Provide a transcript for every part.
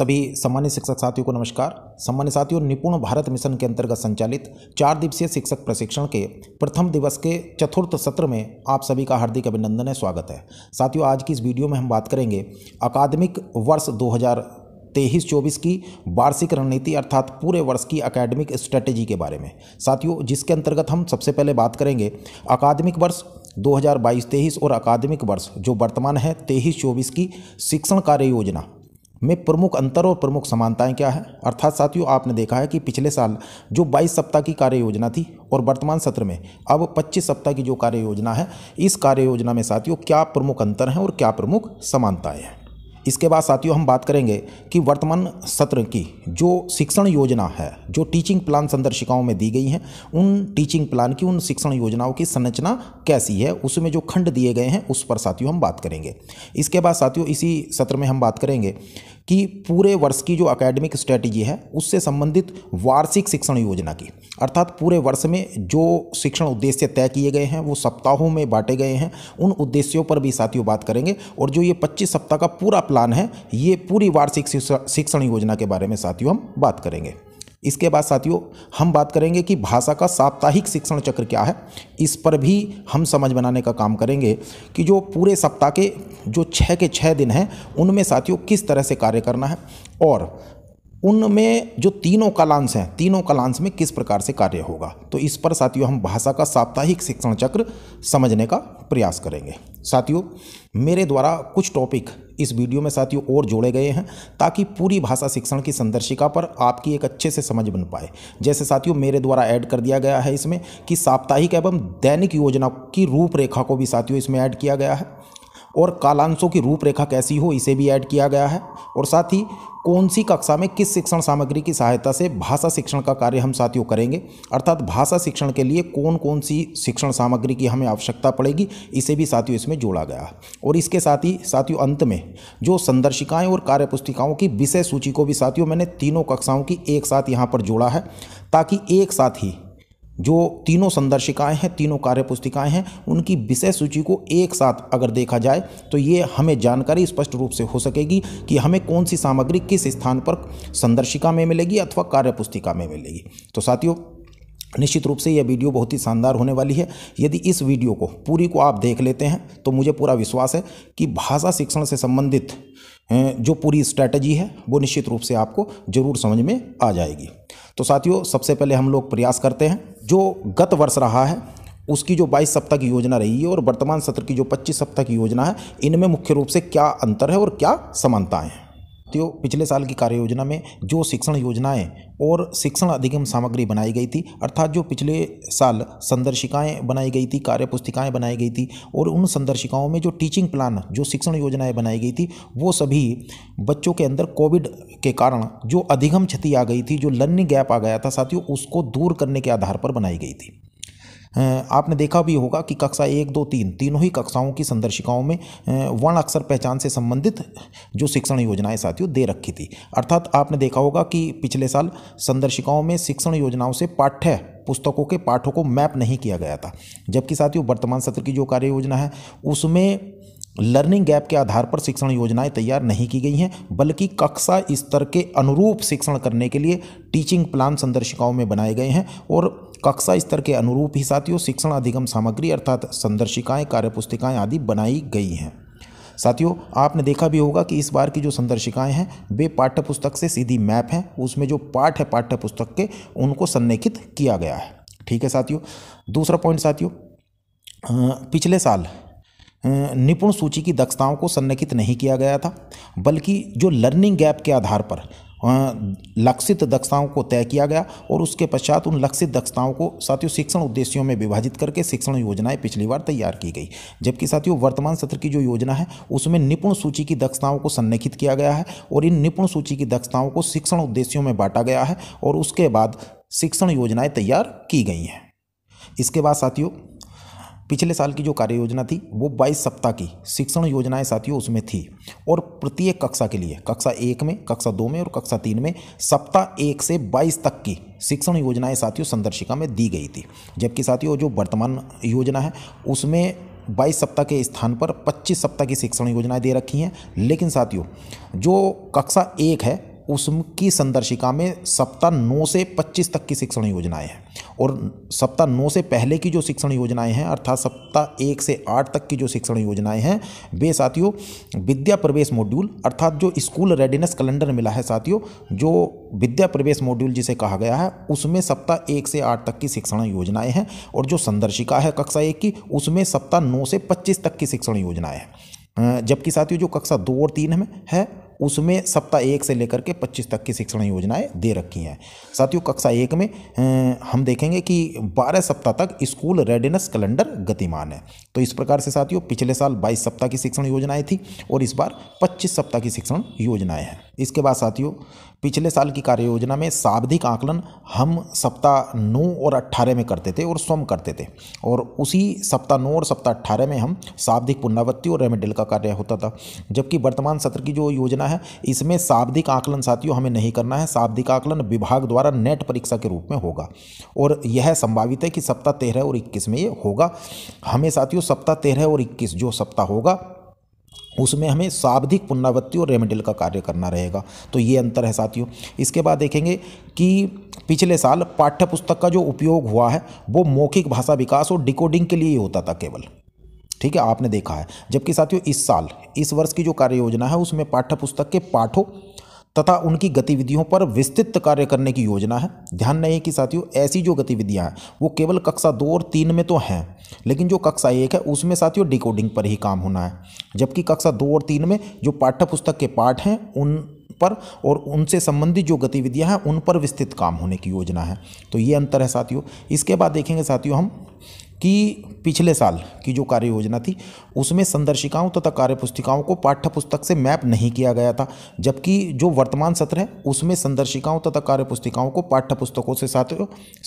सभी सामान्य शिक्षक साथियों को नमस्कार सामान्य साथियों निपुण भारत मिशन के अंतर्गत संचालित चार दिवसीय शिक्षक प्रशिक्षण के प्रथम दिवस के चतुर्थ सत्र में आप सभी का हार्दिक अभिनंदन है स्वागत है साथियों आज की इस वीडियो में हम बात करेंगे अकादमिक वर्ष 2000 तेईस चौबीस की वार्षिक रणनीति अर्थात पूरे वर्ष की अकेडमिक स्ट्रैटेजी के बारे में साथियों जिसके अंतर्गत हम सबसे पहले बात करेंगे अकादमिक वर्ष 2022-23 और अकादमिक वर्ष जो वर्तमान है तेईस चौबीस की शिक्षण कार्य योजना में प्रमुख अंतर और प्रमुख समानताएं क्या है अर्थात साथियों आपने देखा है कि पिछले साल जो 22 सप्ताह की कार्य योजना थी और वर्तमान सत्र में अब 25 सप्ताह की जो कार्य योजना है इस कार्य योजना में साथियों क्या प्रमुख अंतर हैं और क्या प्रमुख समानताएं हैं इसके बाद साथियों हम बात करेंगे कि वर्तमान सत्र की जो शिक्षण योजना है जो टीचिंग प्लान संदर्शिकाओं में दी गई हैं उन टीचिंग प्लान की उन शिक्षण योजनाओं की संरचना कैसी है उसमें जो खंड दिए गए हैं उस पर साथियों हम बात करेंगे इसके बाद साथियों इसी सत्र में हम बात करेंगे कि पूरे वर्ष की जो अकेडमिक स्ट्रेटजी है उससे संबंधित वार्षिक शिक्षण योजना की अर्थात पूरे वर्ष में जो शिक्षण उद्देश्य तय किए गए हैं वो सप्ताहों में बांटे गए हैं उन उद्देश्यों पर भी साथियों बात करेंगे और जो ये 25 सप्ताह का पूरा प्लान है ये पूरी वार्षिक शिक्षण योजना के बारे में साथियों हम बात करेंगे इसके बाद साथियों हम बात करेंगे कि भाषा का साप्ताहिक शिक्षण चक्र क्या है इस पर भी हम समझ बनाने का काम करेंगे कि जो पूरे सप्ताह के जो छः के छः दिन हैं उनमें साथियों किस तरह से कार्य करना है और उनमें जो तीनों कलांश हैं तीनों कलांश में किस प्रकार से कार्य होगा तो इस पर साथियों हम भाषा का साप्ताहिक शिक्षण चक्र समझने का प्रयास करेंगे साथियों मेरे द्वारा कुछ टॉपिक इस वीडियो में साथियों और जोड़े गए हैं ताकि पूरी भाषा शिक्षण की संदर्शिका पर आपकी एक अच्छे से समझ बन पाए जैसे साथियों मेरे द्वारा ऐड कर दिया गया है इसमें कि साप्ताहिक एवं दैनिक योजना की रूपरेखा को भी साथियों इसमें ऐड किया गया है और कालांशों की रूपरेखा कैसी हो इसे भी ऐड किया गया है और साथ ही कौन सी कक्षा में किस शिक्षण सामग्री की सहायता से भाषा शिक्षण का कार्य हम साथियों करेंगे अर्थात भाषा शिक्षण के लिए कौन कौन सी शिक्षण सामग्री की हमें आवश्यकता पड़ेगी इसे भी साथियों इसमें जोड़ा गया और इसके साथ ही साथियों अंत में जो संदर्शिकाएँ और कार्यपुस्तिकाओं की विषय सूची को भी साथियों मैंने तीनों कक्षाओं की एक साथ यहाँ पर जोड़ा है ताकि एक साथ ही जो तीनों संदर्शिकाएं हैं तीनों कार्यपुस्तिकाएं हैं उनकी विषय सूची को एक साथ अगर देखा जाए तो ये हमें जानकारी स्पष्ट रूप से हो सकेगी कि हमें कौन सी सामग्री किस स्थान पर संदर्शिका में मिलेगी अथवा कार्यपुस्तिका में मिलेगी तो साथियों निश्चित रूप से यह वीडियो बहुत ही शानदार होने वाली है यदि इस वीडियो को पूरी को आप देख लेते हैं तो मुझे पूरा विश्वास है कि भाषा शिक्षण से संबंधित जो पूरी स्ट्रैटेजी है वो निश्चित रूप से आपको ज़रूर समझ में आ जाएगी तो साथियों सबसे पहले हम लोग प्रयास करते हैं जो गत वर्ष रहा है उसकी जो 22 सप्ताह की योजना रही है और वर्तमान सत्र की जो 25 सप्ताह की योजना है इनमें मुख्य रूप से क्या अंतर है और क्या समानताएं हैं तो पिछले साल की कार्य योजना में जो शिक्षण योजनाएं और शिक्षण अधिगम सामग्री बनाई गई थी अर्थात जो पिछले साल संदर्शिकाएं बनाई गई थी कार्य पुस्तिकाएँ बनाई गई थी और उन संदर्शिकाओं में जो टीचिंग प्लान जो शिक्षण योजनाएं बनाई गई थी वो सभी बच्चों के अंदर कोविड के कारण जो अधिगम क्षति आ गई थी जो लर्निंग गैप आ गया था साथियों उसको दूर करने के आधार पर बनाई गई थी आपने देखा भी होगा कि कक्षा एक दो तीन तीनों ही कक्षाओं की संदर्शिकाओं में वर्ण अक्षर पहचान से संबंधित जो शिक्षण योजनाएं साथियों दे रखी थी अर्थात आपने देखा होगा कि पिछले साल संदर्शिकाओं में शिक्षण योजनाओं से पाठ्य पुस्तकों के पाठों को मैप नहीं किया गया था जबकि साथियों वर्तमान सत्र की जो कार्य योजना है उसमें लर्निंग गैप के आधार पर शिक्षण योजनाएं तैयार नहीं की गई हैं बल्कि कक्षा स्तर के अनुरूप शिक्षण करने के लिए टीचिंग प्लान संदर्शिकाओं में बनाए गए हैं और कक्षा स्तर के अनुरूप ही साथियों शिक्षण अधिगम सामग्री अर्थात संदर्शिकाएं कार्यपुस्तिकाएं आदि बनाई गई हैं साथियों आपने देखा भी होगा कि इस बार की जो संदर्शिकाएं हैं वे पाठ्य पुस्तक से सीधी मैप हैं उसमें जो पाठ है पाठ्य पुस्तक के उनको संरेखित किया गया है ठीक है साथियों दूसरा पॉइंट साथियों पिछले साल निपुण सूची की दक्षताओं को सन्निहित नहीं किया गया था बल्कि जो लर्निंग गैप के आधार पर लक्षित दक्षताओं को तय किया गया और उसके पश्चात उन लक्षित दक्षताओं को साथियों शिक्षण उद्देश्यों में विभाजित करके शिक्षण योजनाएं पिछली बार तैयार की गई जबकि साथियों वर्तमान सत्र की जो योजना है उसमें निपुण सूची की दक्षताओं को सन्निहित किया गया है और इन निपुण सूची की दक्षताओं को शिक्षण उद्देश्यों में बांटा गया है और उसके बाद शिक्षण योजनाएँ तैयार की गई हैं इसके बाद साथियों पिछले साल की जो कार्य योजना थी वो 22 सप्ताह की शिक्षण योजनाएं साथियों उसमें थी और प्रत्येक कक्षा के लिए कक्षा एक में कक्षा दो में और कक्षा तीन में सप्ताह एक से 22 तक की शिक्षण योजनाएं साथियों संदर्शिका में दी गई थी जबकि साथियों जो वर्तमान योजना है उसमें 22 सप्ताह के स्थान पर 25 सप्ताह की शिक्षण योजनाएं दे रखी हैं लेकिन साथियों जो कक्षा एक है उसकी संदर्शिका में सप्ताह नौ से पच्चीस तक की शिक्षण योजनाएं हैं और सप्ताह नौ से पहले की जो शिक्षण योजनाएं हैं अर्थात सप्ताह एक से आठ तक की जो शिक्षण योजनाएं हैं वे साथियों विद्या प्रवेश मॉड्यूल अर्थात जो स्कूल रेडिनेस कैलेंडर मिला है साथियों जो विद्या प्रवेश मॉड्यूल जिसे कहा गया है उसमें सप्ताह एक से आठ तक की शिक्षण योजनाएँ हैं और जो संदर्शिका है कक्षा एक की उसमें सप्ताह नौ से पच्चीस तक की शिक्षण योजनाएँ हैं जबकि साथियों जो कक्षा दो और तीन में है उसमें सप्ताह एक से लेकर के पच्चीस तक की शिक्षण योजनाएं दे रखी हैं साथियों कक्षा एक में हम देखेंगे कि बारह सप्ताह तक स्कूल रेडिनेस कैलेंडर गतिमान है तो इस प्रकार से साथियों पिछले साल बाईस सप्ताह की शिक्षण योजनाएँ थी और इस बार पच्चीस सप्ताह की शिक्षण योजनाएँ हैं इसके बाद साथियों पिछले साल की कार्य योजना में शाब्दिक आकलन हम सप्ताह नौ और अट्ठारह में करते थे और स्वम करते थे और उसी सप्ताह नौ और सप्ताह अट्ठारह में हम शाब्दिक पुनरावृत्ति और रेमेडल का कार्य होता था जबकि वर्तमान सत्र की जो योजना है इसमें शाब्दिक आकलन साथियों हमें नहीं करना है शाब्दिक आकलन विभाग द्वारा नेट परीक्षा के रूप में होगा और यह संभावित है कि सप्ताह तेरह और इक्कीस में ये होगा हमें साथियों सप्ताह तेरह और इक्कीस जो सप्ताह होगा उसमें हमें शाब्दिक पुनरावृत्ति और रेमेडियल का कार्य करना रहेगा तो ये अंतर है साथियों इसके बाद देखेंगे कि पिछले साल पाठ्य पुस्तक का जो उपयोग हुआ है वो मौखिक भाषा विकास और डिकोडिंग के लिए ही होता था केवल ठीक है आपने देखा है जबकि साथियों इस साल इस वर्ष की जो कार्य योजना है उसमें पाठ्य पुस्तक के पाठों तथा उनकी गतिविधियों पर विस्तृत कार्य करने की योजना है ध्यान रहे कि साथियों ऐसी जो गतिविधियाँ हैं वो केवल कक्षा दो और तीन में तो हैं लेकिन जो कक्षा एक है उसमें साथियों डिकोडिंग पर ही काम होना है जबकि कक्षा दो और तीन में जो पाठ्यपुस्तक के पाठ हैं उन पर और उनसे संबंधित जो गतिविधियाँ हैं उन पर विस्तृत काम होने की योजना है तो ये अंतर है साथियों इसके बाद देखेंगे साथियों हम कि पिछले साल की जो कार्य योजना थी उसमें संदर्शिकाओं तथा कार्य पुस्तिकाओं को पाठ्य पुस्तक से मैप नहीं किया गया था जबकि जो वर्तमान सत्र है उसमें संदर्शिकाओं तथा कार्य पुस्तिकाओं को पाठ्य पुस्तकों से साथ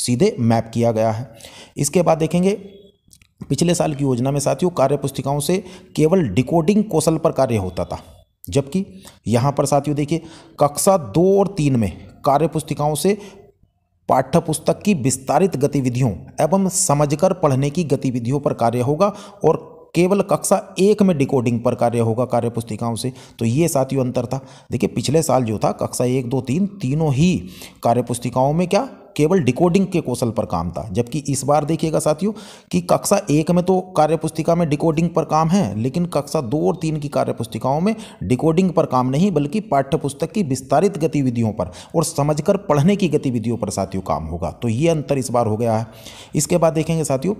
सीधे मैप किया गया है इसके बाद देखेंगे पिछले साल की योजना में साथियों कार्य पुस्तिकाओं से केवल डिकोडिंग कौशल पर कार्य होता था जबकि यहाँ पर साथियों देखिए कक्षा दो और तीन में कार्य पुस्तिकाओं से पाठ्यपुस्तक की विस्तारित गतिविधियों एवं समझकर पढ़ने की गतिविधियों पर कार्य होगा और केवल कक्षा एक में डिकोडिंग पर कार्य होगा कार्य पुस्तिकाओं से तो ये साथियों अंतर था देखिए पिछले साल जो था कक्षा एक दो तीन तीनों ही कार्य पुस्तिकाओं में क्या केवल डिकोडिंग के कौशल पर काम था जबकि इस बार देखिएगा साथियों कि कक्षा एक में तो कार्यपुस्तिका में डिकोडिंग पर काम है लेकिन कक्षा दो और तीन की कार्यपुस्तिकाओं में डिकोडिंग पर काम नहीं बल्कि पाठ्यपुस्तक की विस्तारित गतिविधियों पर और समझकर पढ़ने की गतिविधियों पर साथियों काम होगा तो ये अंतर इस बार हो गया है इसके बाद देखेंगे साथियों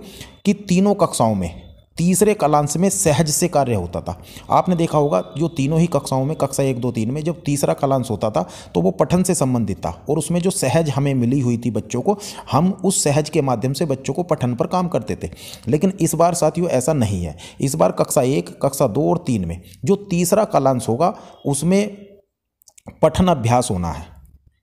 कि तीनों कक्षाओं में तीसरे कलांश में सहज से कार्य होता था आपने देखा होगा जो तीनों ही कक्षाओं में कक्षा एक दो तीन में जब तीसरा कलांश होता था तो वो पठन से संबंधित था और उसमें जो सहज हमें मिली हुई थी बच्चों को हम उस सहज के माध्यम से बच्चों को पठन पर काम करते थे लेकिन इस बार साथियों ऐसा नहीं है इस बार कक्षा एक कक्षा दो और तीन में जो तीसरा कलांश होगा उसमें पठन अभ्यास होना है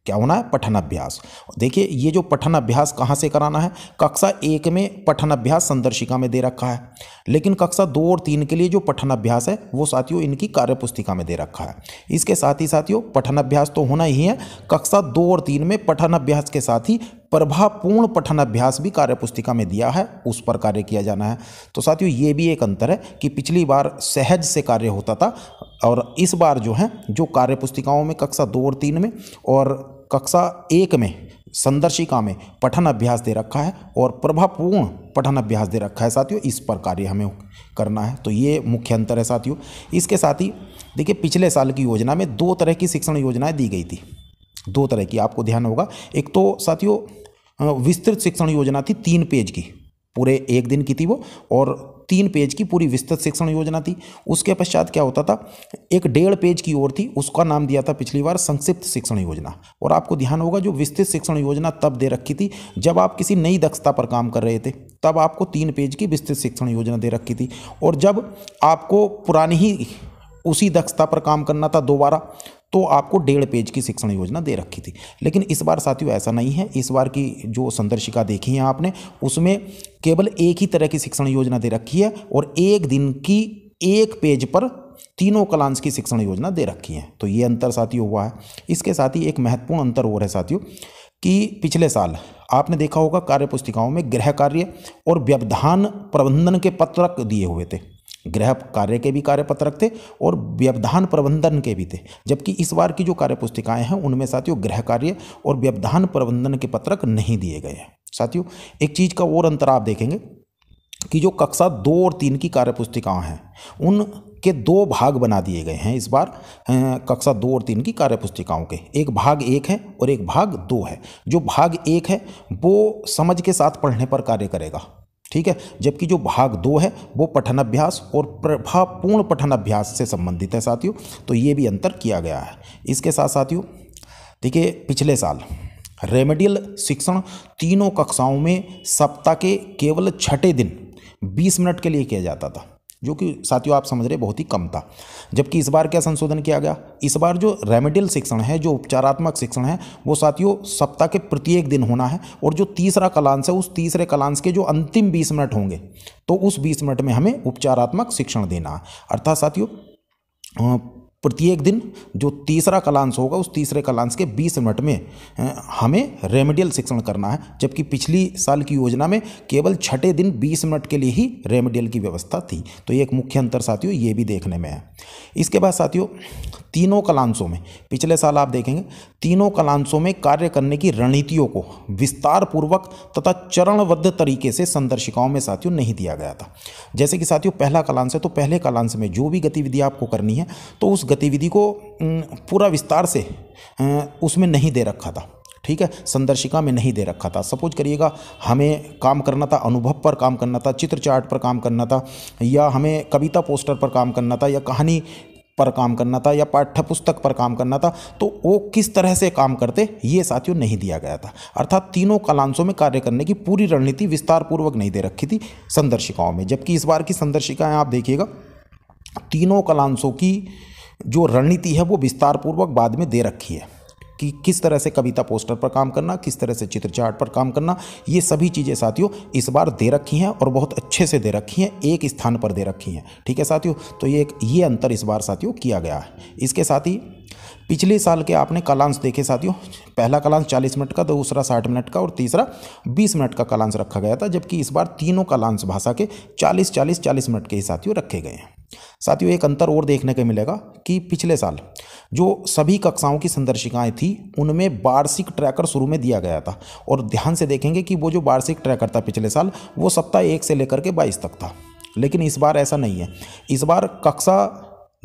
क्या होना है पठन अभ्यास देखिए ये जो पठन अभ्यास कहाँ से कराना है कक्षा एक में पठन अभ्यास संदर्शिका में दे रखा है लेकिन कक्षा दो और तीन के लिए जो पठन अभ्यास है वो साथियों इनकी कार्यपुस्तिका में दे रखा है इसके साथ ही साथियों पठन अभ्यास तो होना ही है कक्षा दो और तीन में पठन अभ्यास के साथ ही प्रभावपूर्ण पठन अभ्यास भी कार्यपुस्तिका में दिया है उस पर कार्य किया जाना है तो साथियों ये भी एक अंतर है कि पिछली बार सहज से कार्य होता था और इस बार जो है जो कार्यपुस्तिकाओं में कक्षा दो और तीन में और कक्षा एक में संदर्शिका में पठन अभ्यास दे रखा है और प्रभावपूर्ण पठन अभ्यास दे रखा है साथियों इस पर कार्य हमें करना है तो ये मुख्य अंतर है साथियों इसके साथ ही देखिए पिछले साल की योजना में दो तरह की शिक्षण योजनाएं दी गई थी दो तरह की आपको ध्यान होगा एक तो साथियों विस्तृत शिक्षण योजना थी तीन पेज की पूरे एक दिन की थी वो और तीन पेज की पूरी विस्तृत शिक्षण योजना थी उसके पश्चात क्या होता था एक डेढ़ पेज की ओर थी उसका नाम दिया था पिछली बार संक्षिप्त शिक्षण योजना और आपको ध्यान होगा जो विस्तृत शिक्षण योजना तब दे रखी थी जब आप किसी नई दक्षता पर काम कर रहे थे तब आपको तीन पेज की विस्तृत शिक्षण योजना दे रखी थी और जब आपको पुरानी ही उसी दक्षता पर काम करना था दोबारा तो आपको डेढ़ पेज की शिक्षण योजना दे रखी थी लेकिन इस बार साथियों ऐसा नहीं है इस बार की जो संदर्शिका देखी है आपने उसमें केवल एक ही तरह की शिक्षण योजना दे रखी है और एक दिन की एक पेज पर तीनों कलांश की शिक्षण योजना दे रखी है तो ये अंतर साथियों हुआ है इसके साथ ही एक महत्वपूर्ण अंतर और है साथियों कि पिछले साल आपने देखा होगा कार्य पुस्तिकाओं में गृह कार्य और व्यवधान प्रबंधन के पत्रक दिए हुए थे गृह कार्य के भी कार्यपत्रक थे और व्यवधान प्रबंधन के भी थे जबकि इस बार की जो पुस्तिकाएँ हैं उनमें साथियों गृह कार्य और व्यवधान प्रबंधन के पत्रक नहीं दिए गए हैं साथियों एक चीज़ का और अंतर आप देखेंगे कि जो कक्षा दो और तीन की कार्य पुस्तिकाएँ हैं उन के दो भाग बना दिए गए हैं इस बार कक्षा दो और तीन की कार्य पुस्तिकाओं के एक भाग एक है और एक भाग दो है जो भाग एक है वो समझ के साथ पढ़ने पर कार्य करेगा ठीक है जबकि जो भाग दो है वो पठन अभ्यास और प्रभावपूर्ण पठन अभ्यास से संबंधित है साथियों तो ये भी अंतर किया गया है इसके साथ साथियों देखिए पिछले साल रेमेडियल शिक्षण तीनों कक्षाओं में सप्ताह के केवल छठे दिन 20 मिनट के लिए किया जाता था जो कि साथियों आप समझ रहे बहुत ही कम था जबकि इस बार क्या संशोधन किया गया इस बार जो रेमेडियल शिक्षण है जो उपचारात्मक शिक्षण है वो साथियों सप्ताह के प्रत्येक दिन होना है और जो तीसरा कलांश है उस तीसरे कलांश के जो अंतिम बीस मिनट होंगे तो उस बीस मिनट में हमें उपचारात्मक शिक्षण देना अर्थात साथियों प्रत्येक दिन जो तीसरा कलांश होगा उस तीसरे कलांश के 20 मिनट में हमें रेमेडियल शिक्षण करना है जबकि पिछली साल की योजना में केवल छठे दिन 20 मिनट के लिए ही रेमेडियल की व्यवस्था थी तो ये एक मुख्य अंतर साथियों ये भी देखने में है इसके बाद साथियों तीनों कलांशों में पिछले साल आप देखेंगे तीनों कलांशों में कार्य करने की रणनीतियों को विस्तार पूर्वक तथा चरणबद्ध तरीके से संदर्शिकाओं में साथियों नहीं दिया गया था जैसे कि साथियों पहला कलांश है तो पहले कलांश में जो भी गतिविधि आपको करनी है तो उस गतिविधि को पूरा विस्तार से उसमें नहीं दे रखा था ठीक है संदर्शिका में नहीं दे रखा था सपोज करिएगा हमें काम करना था अनुभव पर काम करना था चित्र चार्ट पर काम करना था या हमें कविता पोस्टर पर काम करना था या कहानी पर काम करना था या पाठ्य पुस्तक पर काम करना था तो वो किस तरह से काम करते ये साथियों नहीं दिया गया था अर्थात तीनों कलांशों में कार्य करने की पूरी रणनीति विस्तारपूर्वक नहीं दे रखी थी संदर्शिकाओं में जबकि इस बार की संदर्शिकाएँ आप देखिएगा तीनों कलांशों की जो रणनीति है वो विस्तारपूर्वक बाद में दे रखी है कि किस तरह से कविता पोस्टर पर काम करना किस तरह से चित्र चार्ट पर काम करना ये सभी चीज़ें साथियों इस बार दे रखी हैं और बहुत अच्छे से दे रखी हैं एक स्थान पर दे रखी हैं ठीक है साथियों तो ये एक ये अंतर इस बार साथियों किया गया है इसके साथ ही पिछले साल के आपने कलांश देखे साथियों पहला कलांश 40 मिनट का दूसरा 60 मिनट का और तीसरा 20 मिनट का कलांश रखा गया था जबकि इस बार तीनों कलांश भाषा के 40 40 40 मिनट के ही साथियों रखे गए हैं साथियों एक अंतर और देखने को मिलेगा कि पिछले साल जो सभी कक्षाओं की संदर्शिकाएं थी उनमें वार्षिक ट्रैकर शुरू में दिया गया था और ध्यान से देखेंगे कि वो जो वार्षिक ट्रैकर था पिछले साल वो सप्ताह एक से लेकर के बाईस तक था लेकिन इस बार ऐसा नहीं है इस बार कक्षा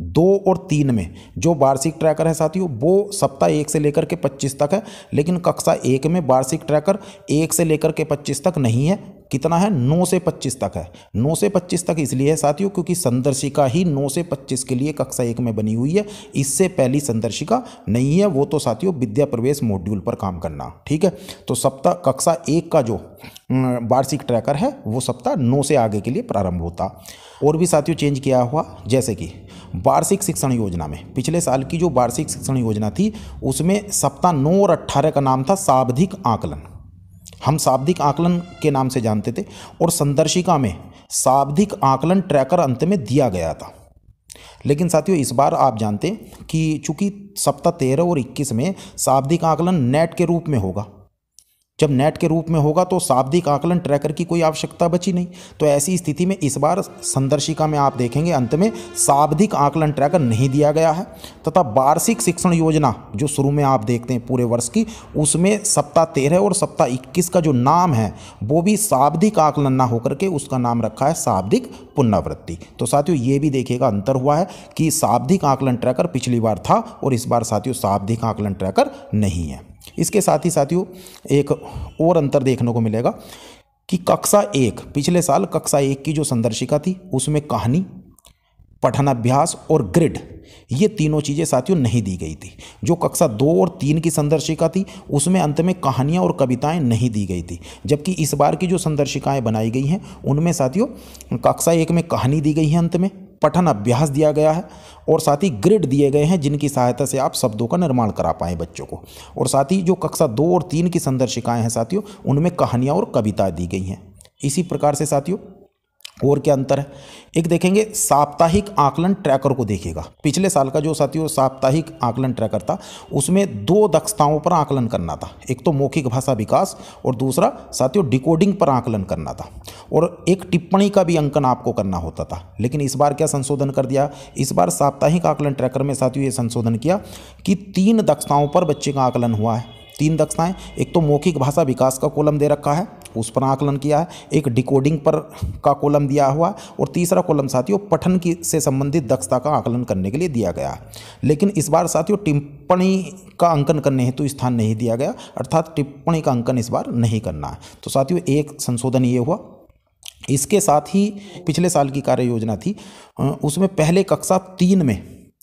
दो और तीन में जो वार्षिक ट्रैकर है साथियों वो सप्ताह एक से लेकर के पच्चीस तक है लेकिन कक्षा एक में वार्षिक ट्रैकर एक से लेकर के पच्चीस तक नहीं है कितना है नौ से पच्चीस तक है नौ से पच्चीस तक इसलिए है साथियों क्योंकि संदर्शिका ही नौ से पच्चीस के लिए कक्षा एक में बनी हुई है इससे पहली संदर्शिका नहीं है वो तो साथियों विद्या प्रवेश मॉड्यूल पर काम करना ठीक है तो सप्ताह कक्षा एक का जो वार्षिक ट्रैकर है वो सप्ताह नौ से आगे के लिए प्रारंभ होता और भी साथियों चेंज किया हुआ जैसे कि वार्षिक शिक्षण योजना में पिछले साल की जो वार्षिक शिक्षण योजना थी उसमें सप्ताह नौ और अट्ठारह का नाम था शाब्दिक आकलन हम शाब्दिक आकलन के नाम से जानते थे और संदर्शिका में शाब्दिक आकलन ट्रैकर अंत में दिया गया था लेकिन साथियों इस बार आप जानते कि चूंकि सप्ताह तेरह और इक्कीस में शाब्दिक आकलन नेट के रूप में होगा जब नेट के रूप में होगा तो शाब्दिक आकलन ट्रैकर की कोई आवश्यकता बची नहीं तो ऐसी स्थिति में इस बार संदर्शिका में आप देखेंगे अंत में शाब्दिक आकलन ट्रैकर नहीं दिया गया है तथा वार्षिक शिक्षण योजना जो शुरू में आप देखते हैं पूरे वर्ष की उसमें सप्ताह तेरह और सप्ताह इक्कीस का जो नाम है वो भी शाब्दिक आकलन ना होकर के उसका नाम रखा है शाब्दिक पुनरावृत्ति तो साथियों ये भी देखिएगा अंतर हुआ है कि शाब्दिक आकलन ट्रैकर पिछली बार था और इस बार साथियों शाब्दिक आकलन ट्रैकर नहीं है इसके साथ ही साथियों एक और अंतर देखने को मिलेगा कि कक्षा एक पिछले साल कक्षा एक की जो संदर्शिका थी उसमें कहानी पठनाभ्यास और ग्रिड ये तीनों चीज़ें साथियों नहीं दी गई थी जो कक्षा दो और तीन की संदर्शिका थी उसमें अंत में कहानियाँ और कविताएं नहीं दी गई थी जबकि इस बार की जो संदर्शिकाएं बनाई गई हैं उनमें साथियों कक्षा एक में कहानी दी गई है अंत में पठन अभ्यास दिया गया है और साथ ही ग्रिड दिए गए हैं जिनकी सहायता से आप शब्दों का निर्माण करा पाएँ बच्चों को और साथ ही जो कक्षा दो और तीन की संदर्शिकाएँ हैं साथियों उनमें कहानियाँ और कविताएँ दी गई हैं इसी प्रकार से साथियों और क्या अंतर है एक देखेंगे साप्ताहिक आकलन ट्रैकर को देखिएगा पिछले साल का जो साथियों साप्ताहिक आकलन ट्रैकर था उसमें दो दक्षताओं पर आकलन करना था एक तो मौखिक भाषा विकास और दूसरा साथियों डिकोडिंग पर आकलन करना था और एक टिप्पणी का भी अंकन आपको करना होता था लेकिन इस बार क्या संशोधन कर दिया इस बार साप्ताहिक आकलन ट्रैकर में साथियों ये संशोधन किया कि तीन दक्षताओं पर बच्चे का आकलन हुआ है तीन दक्षताएं एक तो मौखिक भाषा विकास का कॉलम दे रखा है उस पर आकलन किया है एक डिकोडिंग पर का कॉलम दिया हुआ और तीसरा कॉलम साथियों पठन की से संबंधित दक्षता का आकलन करने के लिए दिया गया है लेकिन इस बार साथियों टिप्पणी का अंकन करने हेतु तो स्थान नहीं दिया गया अर्थात टिप्पणी का अंकन इस बार नहीं करना है तो साथियों एक संशोधन ये हुआ इसके साथ ही पिछले साल की कार्य योजना थी उसमें पहले कक्षा तीन में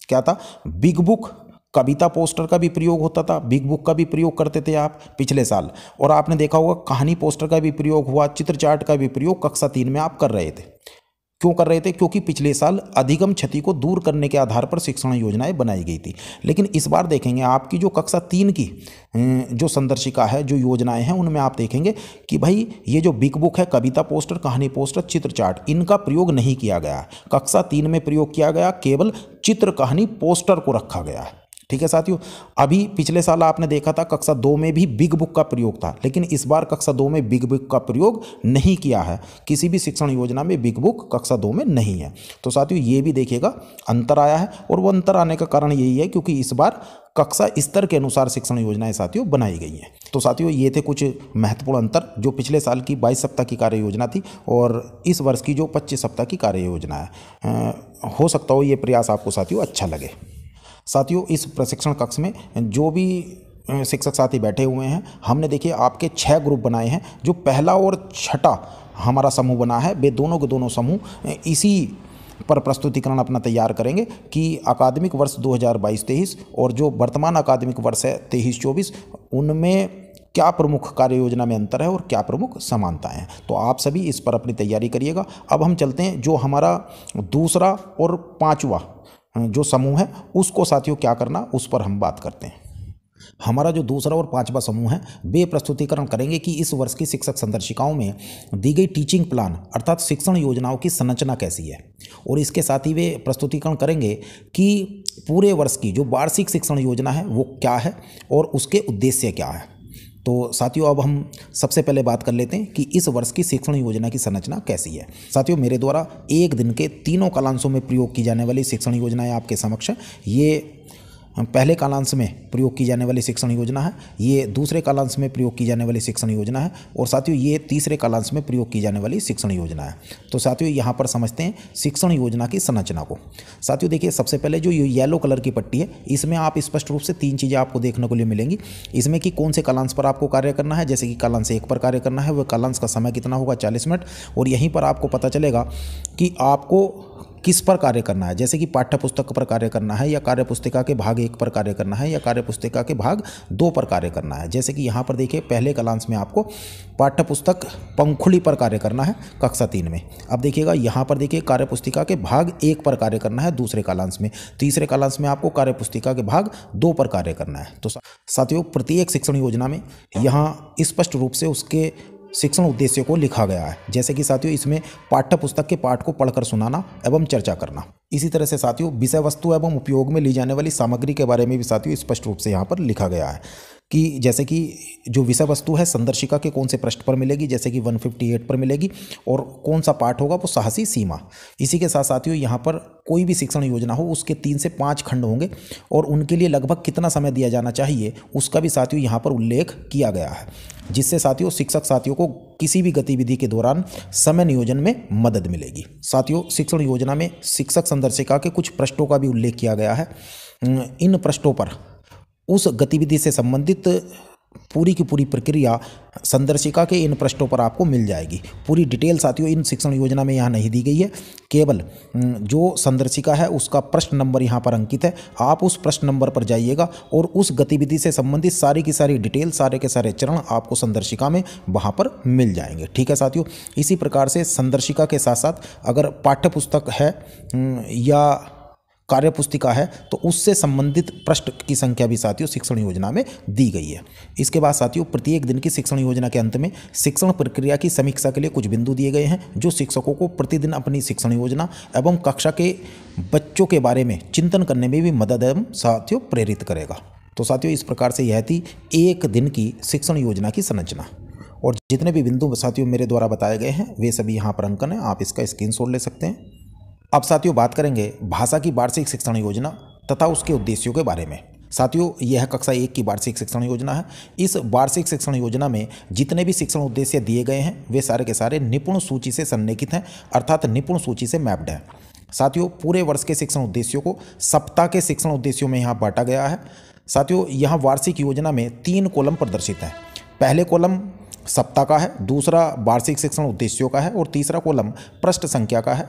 क्या था बिग बुक कविता पोस्टर का भी प्रयोग होता था बिग बुक का भी प्रयोग करते थे आप पिछले साल और आपने देखा होगा कहानी पोस्टर का भी प्रयोग हुआ चित्र चार्ट का भी प्रयोग कक्षा तीन में आप कर रहे थे क्यों कर रहे थे क्योंकि पिछले साल अधिगम क्षति को दूर करने के आधार पर शिक्षण योजनाएं बनाई गई थी लेकिन इस बार देखेंगे आपकी जो कक्षा तीन की जो संदर्शिका है जो योजनाएं हैं उनमें आप देखेंगे कि भाई ये जो बिग बुक है कविता पोस्टर कहानी पोस्टर चित्र चार्ट इनका प्रयोग नहीं किया गया कक्षा तीन में प्रयोग किया गया केवल चित्र कहानी पोस्टर को रखा गया है ठीक है साथियों अभी पिछले साल आपने देखा था कक्षा दो में भी बिग बुक का प्रयोग था लेकिन इस बार कक्षा दो में बिग बुक का प्रयोग नहीं किया है किसी भी शिक्षण योजना में बिग बुक कक्षा दो में नहीं है तो साथियों ये भी देखिएगा अंतर आया है और वो अंतर आने का कारण यही है क्योंकि इस बार कक्षा स्तर के अनुसार शिक्षण योजनाएं साथियों बनाई गई हैं तो साथियों ये थे कुछ महत्वपूर्ण अंतर जो पिछले साल की 22 सप्ताह की कार्य योजना थी और इस वर्ष की जो 25 सप्ताह की कार्य योजना है आ, हो सकता हो ये प्रयास आपको साथियों अच्छा लगे साथियों इस प्रशिक्षण कक्ष में जो भी शिक्षक साथी बैठे हुए हैं हमने देखिए आपके छः ग्रुप बनाए हैं जो पहला और छठा हमारा समूह बना है वे दोनों के दोनों समूह इसी पर प्रस्तुतिकरण अपना तैयार करेंगे कि अकादमिक वर्ष 2022-23 और जो वर्तमान अकादमिक वर्ष है तेईस चौबीस उनमें क्या प्रमुख कार्य योजना में अंतर है और क्या प्रमुख समानताएं हैं तो आप सभी इस पर अपनी तैयारी करिएगा अब हम चलते हैं जो हमारा दूसरा और पाँचवा जो समूह है उसको साथियों क्या करना उस पर हम बात करते हैं हमारा जो दूसरा और पांचवा समूह है वे प्रस्तुतिकरण करेंगे कि इस वर्ष की शिक्षक संदर्शिकाओं में दी गई टीचिंग प्लान अर्थात शिक्षण योजनाओं की संरचना कैसी है और इसके साथ ही वे प्रस्तुतिकरण करेंगे कि पूरे वर्ष की जो वार्षिक शिक्षण योजना है वो क्या है और उसके उद्देश्य क्या है तो साथियों अब हम सबसे पहले बात कर लेते हैं कि इस वर्ष की शिक्षण योजना की संरचना कैसी है साथियों मेरे द्वारा एक दिन के तीनों कलांशों में प्रयोग की जाने वाली शिक्षण योजनाएं आपके समक्ष ये पहले कालांश में प्रयोग की जाने वाली शिक्षण योजना है ये दूसरे कालांश में प्रयोग की जाने वाली शिक्षण योजना है और साथियों ये तीसरे कालांश में प्रयोग की जाने वाली शिक्षण योजना है तो साथियों यहाँ पर समझते हैं शिक्षण योजना की संरचना को साथियों देखिए सबसे पहले जो ये येलो कलर की पट्टी है इसमें आप स्पष्ट रूप से तीन चीज़ें आपको देखने को लिए मिलेंगी इसमें कि कौन से कालांश पर आपको कार्य करना है जैसे कि कालांश एक पर कार्य करना है वह कालांश का समय कितना होगा चालीस मिनट और यहीं पर आपको पता चलेगा कि आपको किस पर कार्य करना है जैसे कि पाठ्य पुस्तक पर कार्य करना है या कार्य पुस्तिका के भाग एक पर कार्य करना है या कार्य पुस्तिका के भाग दो पर कार्य करना है जैसे कि यहाँ पर देखिए पहले कलांश में आपको पाठ्य पुस्तक पंखुड़ी पर कार्य करना है कक्षा तीन में अब देखिएगा यहाँ पर देखिए कार्य पुस्तिका के भाग एक पर कार्य करना है दूसरे कालांश में तीसरे कालांश में आपको कार्य पुस्तिका के भाग दो पर कार्य करना है तो साथियों प्रत्येक शिक्षण योजना में यहाँ स्पष्ट रूप से उसके शिक्षण उद्देश्य को लिखा गया है जैसे कि साथियों इसमें पाठ्य पुस्तक के पाठ को पढ़कर सुनाना एवं चर्चा करना इसी तरह से साथियों विषय वस्तु एवं उपयोग में ली जाने वाली सामग्री के बारे में भी साथियों स्पष्ट रूप से यहाँ पर लिखा गया है कि जैसे कि जो विषय वस्तु है संदर्शिका के कौन से पृष्ठ पर मिलेगी जैसे कि 158 पर मिलेगी और कौन सा पाठ होगा वो साहसी सीमा इसी के साथ साथियों यहाँ पर कोई भी शिक्षण योजना हो उसके तीन से पाँच खंड होंगे और उनके लिए लगभग कितना समय दिया जाना चाहिए उसका भी साथियों यहाँ पर उल्लेख किया गया है जिससे साथियों शिक्षक साथियों को किसी भी गतिविधि के दौरान समय नियोजन में मदद मिलेगी साथियों शिक्षण योजना में शिक्षक संदर्शिका के कुछ पृष्ठों का भी उल्लेख किया गया है इन पृष्ठों पर उस गतिविधि से संबंधित पूरी की पूरी प्रक्रिया संदर्शिका के इन प्रश्नों पर आपको मिल जाएगी पूरी डिटेल साथियों इन शिक्षण योजना में यहाँ नहीं दी गई है केवल जो संदर्शिका है उसका प्रश्न नंबर यहाँ पर अंकित है आप उस प्रश्न नंबर पर जाइएगा और उस गतिविधि से संबंधित सारी की सारी डिटेल सारे के सारे चरण आपको संदर्शिका में वहाँ पर मिल जाएंगे ठीक है साथियों इसी प्रकार से संदर्शिका के साथ साथ अगर पाठ्य है या कार्यपुस्तिका है तो उससे संबंधित प्रश्न की संख्या भी साथियों शिक्षण योजना में दी गई है इसके बाद साथियों प्रत्येक दिन की शिक्षण योजना के अंत में शिक्षण प्रक्रिया की समीक्षा के लिए कुछ बिंदु दिए गए हैं जो शिक्षकों को प्रतिदिन अपनी शिक्षण योजना एवं कक्षा के बच्चों के बारे में चिंतन करने में भी मदद एवं साथियों प्रेरित करेगा तो साथियों इस प्रकार से यह थी एक दिन की शिक्षण योजना की संरचना और जितने भी बिंदु साथियों मेरे द्वारा बताए गए हैं वे सभी यहाँ पर अंकन हैं आप इसका स्क्रीन ले सकते हैं अब साथियों बात करेंगे भाषा की वार्षिक शिक्षण योजना तथा उसके उद्देश्यों के बारे में साथियों यह कक्षा एक की वार्षिक शिक्षण योजना है इस वार्षिक शिक्षण योजना में जितने भी शिक्षण उद्देश्य दिए गए हैं वे सारे के सारे निपुण सूची से संलेखित हैं अर्थात निपुण सूची से मैप्ड हैं साथियों पूरे वर्ष के शिक्षण उद्देश्यों को सप्ताह के शिक्षण उद्देश्यों में यहाँ बांटा गया है साथियों यहाँ वार्षिक योजना में तीन कॉलम प्रदर्शित हैं पहले कॉलम सप्ताह का है दूसरा वार्षिक शिक्षण उद्देश्यों का है और तीसरा कॉलम पृष्ठ संख्या का है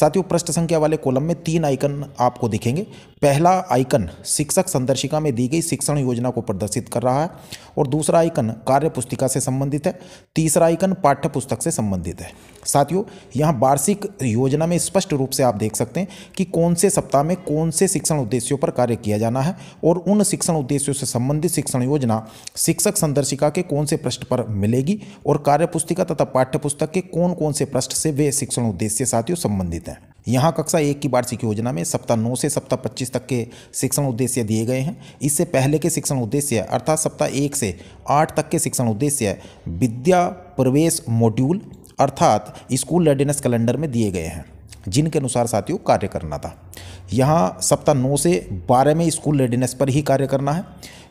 साथियों पृष्ठ संख्या वाले कॉलम में तीन आइकन आपको दिखेंगे पहला आइकन शिक्षक संदर्शिका में दी गई शिक्षण योजना को प्रदर्शित कर रहा है और दूसरा आइकन कार्य पुस्तिका से संबंधित है तीसरा आइकन पाठ्य पुस्तक से संबंधित है साथियों यहाँ वार्षिक योजना में स्पष्ट रूप से आप देख सकते हैं कि कौन से सप्ताह में कौन से शिक्षण उद्देश्यों पर कार्य किया जाना है और उन शिक्षण उद्देश्यों से संबंधित शिक्षण योजना शिक्षक संदर्शिका के कौन से पृष्ठ पर मिलेगी और कार्यपुस्तिका तथा पाठ्यपुस्तक के कौन कौन से पृष्ठ से वे शिक्षण उद्देश्य साथियों संबंधित हैं यहाँ कक्षा एक की वार्षिक योजना में सप्ताह नौ से सप्ताह पच्चीस तक के शिक्षण उद्देश्य दिए गए हैं इससे पहले के शिक्षण उद्देश्य अर्थात सप्ताह एक से आठ तक के शिक्षण उद्देश्य विद्या प्रवेश मॉड्यूल अर्थात स्कूल रेडिनेस कैलेंडर में दिए गए हैं जिनके अनुसार साथियों कार्य करना था यहाँ सप्ताह नौ से बारह में स्कूल रेडिनेस पर ही कार्य करना है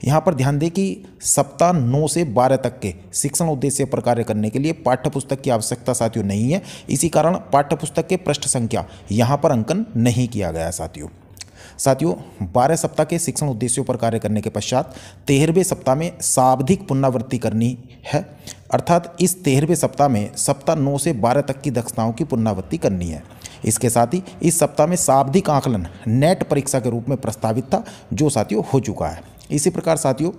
यहाँ पर ध्यान दें कि सप्ताह नौ से बारह तक के शिक्षण उद्देश्य पर कार्य करने के लिए पाठ्यपुस्तक की आवश्यकता साथियों नहीं है इसी कारण पाठ्यपुस्तक के पृष्ठ संख्या यहाँ पर अंकन नहीं किया गया साथियों साथियों बारह सप्ताह के शिक्षण उद्देश्यों पर कार्य करने के पश्चात तेरहवें सप्ताह में शाब्दिक पुनरावृत्ति करनी है अर्थात इस तेरहवें सप्ताह में सप्ताह नौ से बारह तक की दक्षताओं की पुनरावृत्ति करनी है इसके साथ ही इस सप्ताह में शाब्दिक आंकलन नेट परीक्षा के रूप में प्रस्तावित था जो साथियों हो चुका है इसी प्रकार साथियों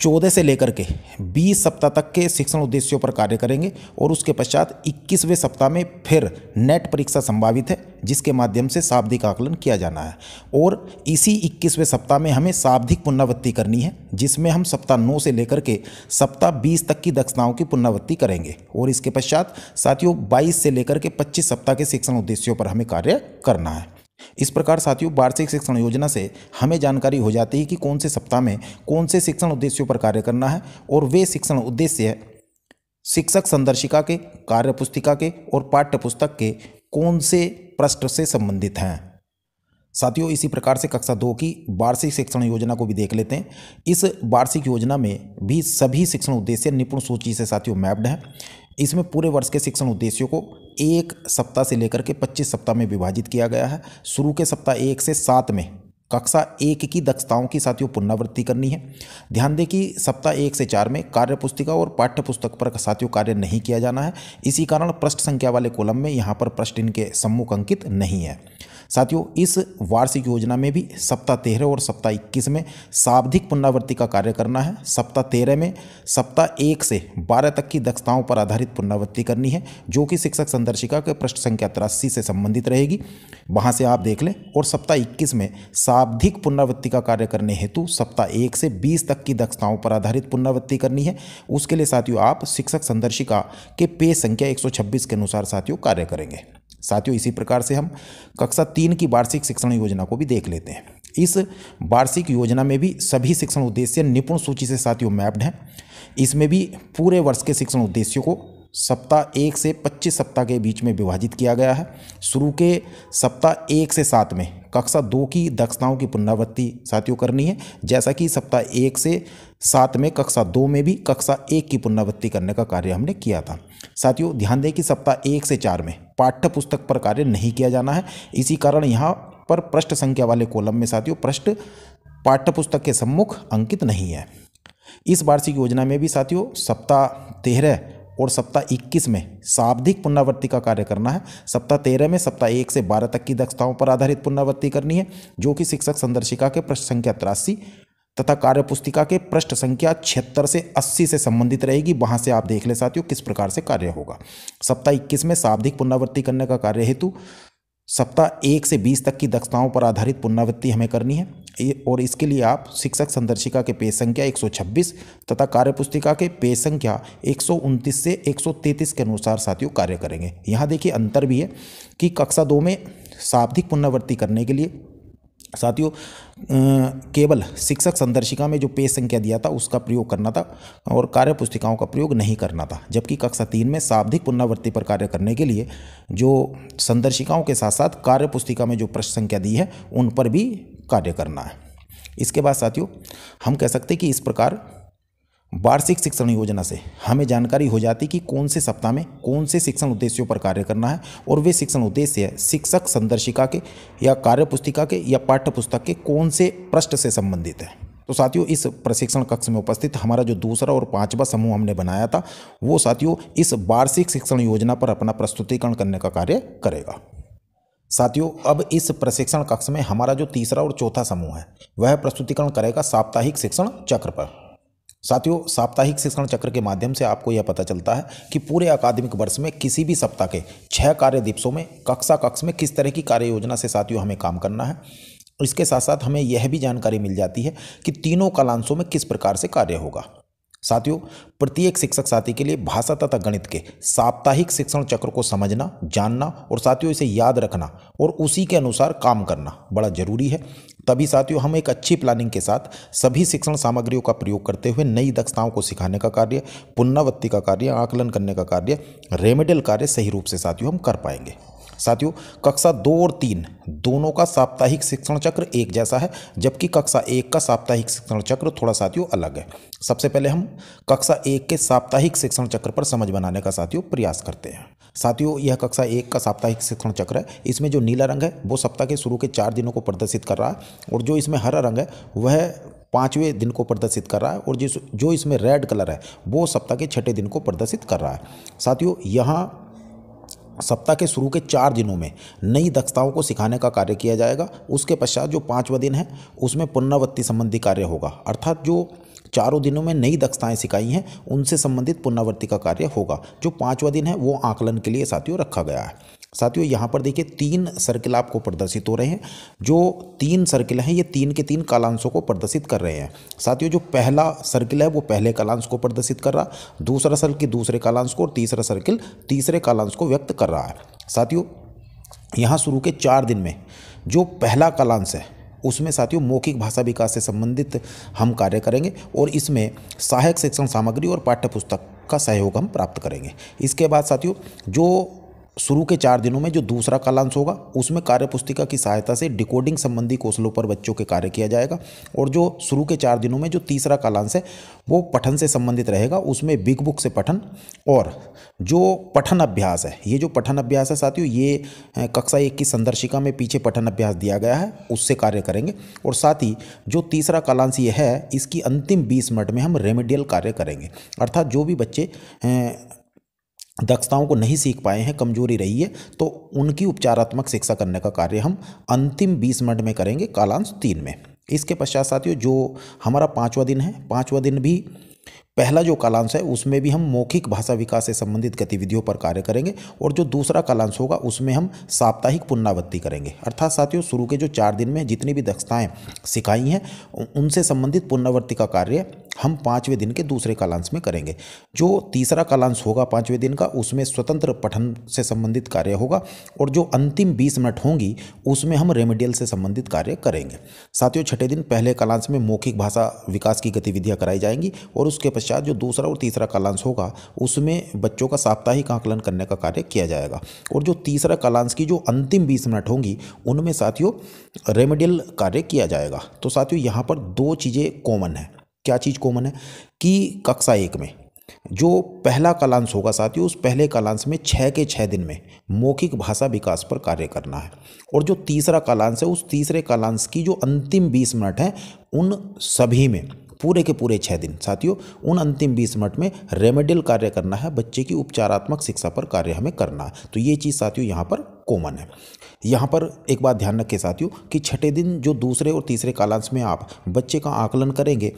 चौदह से लेकर के बीस सप्ताह तक के शिक्षण उद्देश्यों पर कार्य करेंगे और उसके पश्चात इक्कीसवें सप्ताह में फिर नेट परीक्षा संभावित है जिसके माध्यम से शाब्दिक आकलन किया जाना है और इसी इक्कीसवें सप्ताह में हमें शाब्दिक पुनरावृत्ति करनी है जिसमें हम सप्ताह नौ से लेकर के सप्ताह बीस तक की दक्षताओं की पुनरावृत्ति करेंगे और इसके पश्चात साथियों बाईस से लेकर के पच्चीस सप्ताह के शिक्षण उद्देश्यों पर हमें कार्य करना है इस प्रकार साथियों वार्षिक शिक्षण योजना से हमें जानकारी हो जाती है कि कौन से सप्ताह में कौन से शिक्षण उद्देश्यों पर कार्य करना है और वे शिक्षण उद्देश्य शिक्षक संदर्शिका के कार्य पुस्तिका के और पाठ्य पुस्तक के कौन से पृष्ठ से संबंधित हैं साथियों इसी प्रकार से कक्षा दो की वार्षिक शिक्षण योजना को भी देख लेते हैं इस वार्षिक योजना में भी सभी शिक्षण उद्देश्य निपुण सूची से साथियों मैप्ड हैं इसमें पूरे वर्ष के शिक्षण उद्देश्यों को एक सप्ताह से लेकर के पच्चीस सप्ताह में विभाजित किया गया है शुरू के सप्ताह एक से सात में कक्षा एक की दक्षताओं की साथियों पुनरावृत्ति करनी है ध्यान दें कि सप्ताह एक से चार में कार्य पुस्तिका और पाठ्य पुस्तक पर साथियों कार्य नहीं किया जाना है इसी कारण पृष्ठ संख्या वाले कॉलम में यहाँ पर पृष्ठ इनके सम्मुख अंकित नहीं है साथियों इस वार्षिक योजना में भी सप्ताह तेरह और सप्ताह इक्कीस में सावधिक पुनरावृत्ति का कार्य करना है सप्ताह तेरह में सप्ताह एक से बारह तक की दक्षताओं पर आधारित पुनरावृत्ति करनी है जो कि शिक्षक संदर्शिका के पृष्ठ संख्या तिरासी से संबंधित रहेगी वहाँ से आप देख लें और सप्ताह इक्कीस में सावधिक पुनरावृत्ति का कार्य करने हेतु सप्ताह एक से बीस तक की दक्षताओं पर आधारित पुनरावृत्ति करनी है उसके लिए साथियों आप शिक्षक संदर्शिका के पे संख्या एक के अनुसार साथियों कार्य करेंगे साथियों इसी प्रकार से हम कक्षा तीन की वार्षिक शिक्षण योजना को भी देख लेते हैं इस वार्षिक योजना में भी सभी शिक्षण उद्देश्य निपुण सूची से साथियों मैप्ड हैं इसमें भी पूरे वर्ष के शिक्षण उद्देश्यों को सप्ताह एक से पच्चीस सप्ताह के बीच में विभाजित किया गया है शुरू के सप्ताह एक से सात में कक्षा दो की दक्षताओं की पुनरावृत्ति साथियों करनी है जैसा कि सप्ताह एक से सात में कक्षा दो में भी कक्षा एक की पुनरावृत्ति करने का कार्य हमने किया था साथियों ध्यान दें कि सप्ताह एक से चार में पाठ्य पुस्तक पर कार्य नहीं किया जाना है इसी कारण यहाँ पर पृष्ठ संख्या वाले कॉलम में साथियों प्रश्न पाठ्य पुस्तक के सम्मुख अंकित नहीं है इस वार्षिक योजना में भी साथियों सप्ताह तेरह और सप्ताह 21 में शाब्दिक पुनरावृत्ति का कार्य करना है सप्ताह 13 में सप्ताह एक से 12 तक की दक्षताओं पर आधारित पुनरावृत्ति करनी है जो कि शिक्षक संदर्शिका के प्रश्न संख्या तिरासी तथा कार्यपुस्तिका के पृष्ठ संख्या छिहत्तर से अस्सी से संबंधित रहेगी वहाँ से आप देख ले साथियों किस प्रकार से कार्य होगा सप्ताह इक्कीस में शाब्दिक पुनरावृत्ति करने का कार्य हेतु सप्ताह एक से बीस तक की दक्षताओं पर आधारित पुनरावृत्ति हमें करनी है और इसके लिए आप शिक्षक संदर्शिका के पेज संख्या 126 तथा कार्यपुस्तिका के पेज संख्या 129 से 133 के अनुसार साथियों कार्य करेंगे यहाँ देखिए अंतर भी है कि कक्षा दो में शाब्दिक पुनरावृत्ति करने के लिए साथियों केवल शिक्षक संदर्शिका में जो पेज संख्या दिया था उसका प्रयोग करना था और कार्य पुस्तिकाओं का प्रयोग नहीं करना था जबकि कक्षा तीन में शाब्दिक पुनरावृत्ति पर कार्य करने के लिए जो संदर्शिकाओं के साथ साथ कार्य पुस्तिका में जो प्रश्न संख्या दी है उन पर भी कार्य करना है इसके बाद साथियों हम कह सकते हैं कि इस प्रकार वार्षिक शिक्षण योजना से हमें जानकारी हो जाती कि कौन से सप्ताह में कौन से शिक्षण उद्देश्यों पर कार्य करना है और वे शिक्षण उद्देश्य शिक्षक संदर्शिका के या कार्य पुस्तिका के या पाठ्य पुस्तक के कौन से पृष्ठ से संबंधित है तो साथियों इस प्रशिक्षण कक्ष में उपस्थित हमारा जो दूसरा और पांचवा समूह हमने बनाया था वो साथियों इस वार्षिक शिक्षण योजना पर अपना प्रस्तुतिकरण करने का कार्य करेगा साथियों अब इस प्रशिक्षण कक्ष में हमारा जो तीसरा और चौथा समूह है वह प्रस्तुतिकरण करेगा साप्ताहिक शिक्षण चक्र पर साथियों साप्ताहिक शिक्षण चक्र के माध्यम से आपको यह पता चलता है कि पूरे अकादमिक वर्ष में किसी भी सप्ताह के छः कार्य दिवसों में कक्षा कक्ष में किस तरह की कार्य योजना से साथियों हमें काम करना है इसके साथ साथ हमें यह भी जानकारी मिल जाती है कि तीनों कलांशों में किस प्रकार से कार्य होगा साथियों प्रत्येक शिक्षक साथी के लिए भाषा तथा गणित के साप्ताहिक शिक्षण चक्र को समझना जानना और साथियों इसे याद रखना और उसी के अनुसार काम करना बड़ा जरूरी है तभी साथियों हम एक अच्छी प्लानिंग के साथ सभी शिक्षण सामग्रियों का प्रयोग करते हुए नई दक्षताओं को सिखाने का कार्य पुनरावृत्ति का कार्य आकलन करने का कार्य रेमेडियल कार्य सही रूप से साथियों हम कर पाएंगे साथियों कक्षा दो और तीन दोनों का साप्ताहिक शिक्षण चक्र एक जैसा है जबकि कक्षा एक का साप्ताहिक शिक्षण चक्र थोड़ा साथियों अलग है सबसे पहले हम कक्षा एक के साप्ताहिक शिक्षण चक्र पर समझ बनाने का साथियों प्रयास करते हैं साथियों यह कक्षा एक का साप्ताहिक शिक्षण चक्र है इसमें जो नीला रंग है वो सप्ताह के शुरू के चार दिनों को प्रदर्शित कर रहा है और जो इसमें हरा रंग है वह पाँचवें दिन को प्रदर्शित कर रहा है और जिस जो इसमें रेड कलर है वो सप्ताह के छठे दिन को प्रदर्शित कर रहा है साथियों यहाँ सप्ताह के शुरू के चार दिनों में नई दक्षताओं को सिखाने का कार्य किया जाएगा उसके पश्चात जो पाँचवा दिन है उसमें पुनरावृत्ति संबंधी कार्य होगा अर्थात जो चारों दिनों में नई दक्षताएं सिखाई हैं उनसे संबंधित पुनरावृत्ति का कार्य होगा जो पाँचवा दिन है वो आकलन के लिए साथियों रखा गया है साथियों यहाँ पर देखिए तीन सर्किल आपको प्रदर्शित हो रहे हैं जो तीन सर्किल हैं ये तीन के तीन कालांशों को प्रदर्शित कर रहे हैं साथियों जो पहला सर्किल है वो पहले कालांश को प्रदर्शित कर रहा दूसरा सर्किल दूसरे कालांश को और तीसरा सर्किल तीसरे कालांश को व्यक्त कर रहा है साथियों यहाँ शुरू के चार दिन में जो पहला कालांश है उसमें साथियों मौखिक भाषा विकास से संबंधित हम कार्य करेंगे और इसमें सहायक शिक्षण सामग्री और पाठ्य का सहयोग हम प्राप्त करेंगे इसके बाद साथियों जो शुरू के चार दिनों में जो दूसरा कालांश होगा उसमें कार्यपुस्तिका की सहायता से डिकोडिंग संबंधी कौशलों पर बच्चों के कार्य किया जाएगा और जो शुरू के चार दिनों में जो तीसरा कालांश है वो पठन से संबंधित रहेगा उसमें बिग बुक से पठन और जो पठन अभ्यास है ये जो पठन अभ्यास है साथियों ये कक्षा एक की संदर्शिका में पीछे पठन अभ्यास दिया गया है उससे कार्य करेंगे और साथ ही जो तीसरा कालांश ये है इसकी अंतिम बीस मिनट में हम रेमेडियल कार्य करेंगे अर्थात जो भी बच्चे दक्षताओं को नहीं सीख पाए हैं कमजोरी रही है तो उनकी उपचारात्मक शिक्षा करने का कार्य हम अंतिम बीस मिनट में करेंगे कालांश तीन में इसके पश्चात साथियों जो हमारा पाँचवा दिन है पाँचवा दिन भी पहला जो कालांश है उसमें भी हम मौखिक भाषा विकास से संबंधित गतिविधियों पर कार्य करेंगे और जो दूसरा कालांश होगा उसमें हम साप्ताहिक पुनरावृत्ति करेंगे अर्थात साथियों शुरू के जो चार दिन में जितनी भी दक्षताएं सिखाई हैं उनसे संबंधित पुनरावृत्ति का कार्य हम पाँचवें दिन के दूसरे कालांश में करेंगे जो तीसरा कालांश होगा पाँचवें दिन का उसमें स्वतंत्र पठन से संबंधित कार्य होगा और जो अंतिम बीस मिनट होंगी उसमें हम रेमेडियल से संबंधित कार्य करेंगे साथियों छठे दिन पहले कालांश में मौखिक भाषा विकास की गतिविधियाँ कराई जाएंगी और उसके पश्चात जो दूसरा और तीसरा कालांश होगा उसमें बच्चों का साप्ताहिक आंकलन करने का कार्य किया जाएगा और जो तीसरा कालांश की जो अंतिम बीस मिनट होंगी उनमें साथियों रेमेडियल कार्य किया जाएगा तो साथियों यहाँ पर दो चीज़ें कॉमन हैं क्या चीज़ कॉमन है कि कक्षा एक में जो पहला कालांश होगा साथियों उस पहले कालांश में छः के छः दिन में मौखिक भाषा विकास पर कार्य करना है और जो तीसरा कालांश है उस तीसरे कालांश की जो अंतिम बीस मिनट हैं उन सभी में पूरे के पूरे छः दिन साथियों उन अंतिम बीस मिनट में रेमेडियल कार्य करना है बच्चे की उपचारात्मक शिक्षा पर कार्य हमें करना है तो ये चीज़ साथियों यहाँ पर कॉमन है यहाँ पर एक बात ध्यान रखें साथियों कि छठे दिन जो दूसरे और तीसरे कालांश में आप बच्चे का आकलन करेंगे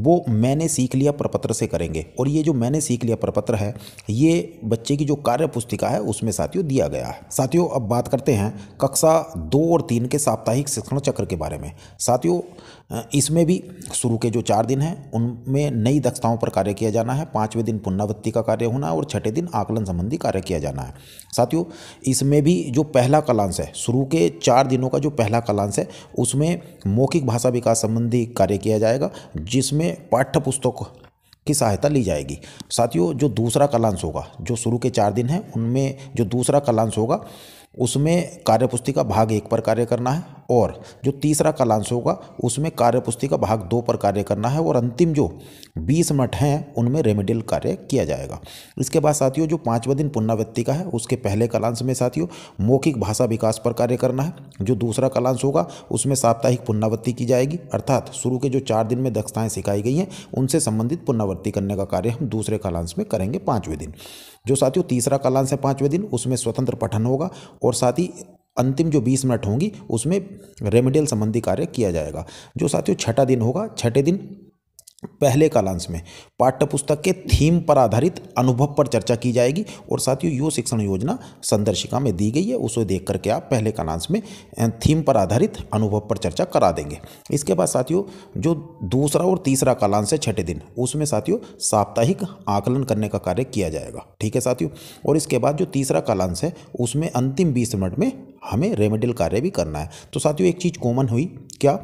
वो मैंने सीख लिया प्रपत्र से करेंगे और ये जो मैंने सीख लिया प्रपत्र है ये बच्चे की जो कार्य पुस्तिका है उसमें साथियों दिया गया है साथियों अब बात करते हैं कक्षा दो और तीन के साप्ताहिक शिक्षण चक्र के बारे में साथियों इसमें भी शुरू के जो चार दिन हैं उनमें नई दक्षताओं पर कार्य किया जाना है पाँचवें दिन पुनरावृत्ति का कार्य होना है और छठे दिन आकलन संबंधी कार्य किया जाना है साथियों इसमें भी जो पहला कलांश है शुरू के चार दिनों का जो पहला कलांश है उसमें मौखिक भाषा विकास संबंधी कार्य किया जाएगा जिसमें पाठ्य पुस्तक की सहायता ली जाएगी साथियों जो दूसरा कलांश होगा जो शुरू के चार दिन हैं उनमें जो दूसरा कलांश होगा उसमें कार्यपुस्तिका भाग एक पर कार्य करना है और जो तीसरा कालांश होगा उसमें कार्यपुस्तिका भाग दो पर कार्य करना है और अंतिम जो बीस मठ हैं उनमें रेमेडियल कार्य किया जाएगा इसके बाद साथियों जो पाँचवा दिन पुनरावृत्ति का है उसके पहले कालांश में साथियों मौखिक भाषा विकास पर कार्य करना है जो दूसरा कालांश होगा उसमें साप्ताहिक पुनरावृत्ति की जाएगी अर्थात शुरू के जो चार दिन में दक्षताएँ सिखाई गई हैं उनसे संबंधित पुनरावृत्ति करने का कार्य हम दूसरे कालांश में करेंगे पाँचवें दिन जो साथियों तीसरा कलांश है पाँचवें दिन उसमें स्वतंत्र पठन होगा और साथ ही अंतिम जो 20 मिनट होंगी उसमें रेमेडियल संबंधी कार्य किया जाएगा जो साथियों छठा दिन होगा छठे दिन पहले कालांश में पाठ्य पुस्तक के थीम पर आधारित अनुभव पर चर्चा की जाएगी और साथियों यो शिक्षण योजना संदर्शिका में दी गई है उसे देख करके आप पहले कालांश में थीम पर आधारित अनुभव पर चर्चा करा देंगे इसके बाद साथियों जो दूसरा और तीसरा कालांश है छठे दिन उसमें साथियों साप्ताहिक आकलन करने का कार्य किया जाएगा ठीक है साथियों और इसके बाद जो तीसरा कालांश है उसमें अंतिम बीस मिनट में हमें रेमेडियल कार्य भी करना है तो साथियों एक चीज़ कॉमन हुई क्या